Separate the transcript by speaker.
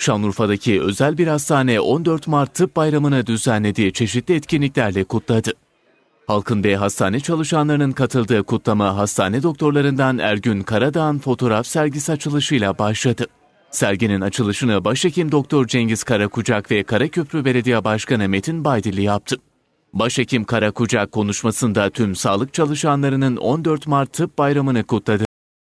Speaker 1: Şanlıurfa'daki özel bir hastane 14 Mart Tıp Bayramı'nı düzenlediği çeşitli etkinliklerle kutladı. Halkın ve hastane çalışanlarının katıldığı kutlama hastane doktorlarından Ergün Karadağ'ın fotoğraf sergisi açılışıyla başladı. Serginin açılışını Başhekim Doktor Cengiz Karakucak ve Karaköprü Belediye Başkanı Metin Baydilli yaptı. Başhekim Karakucak konuşmasında tüm sağlık çalışanlarının 14 Mart Tıp Bayramı'nı kutladı.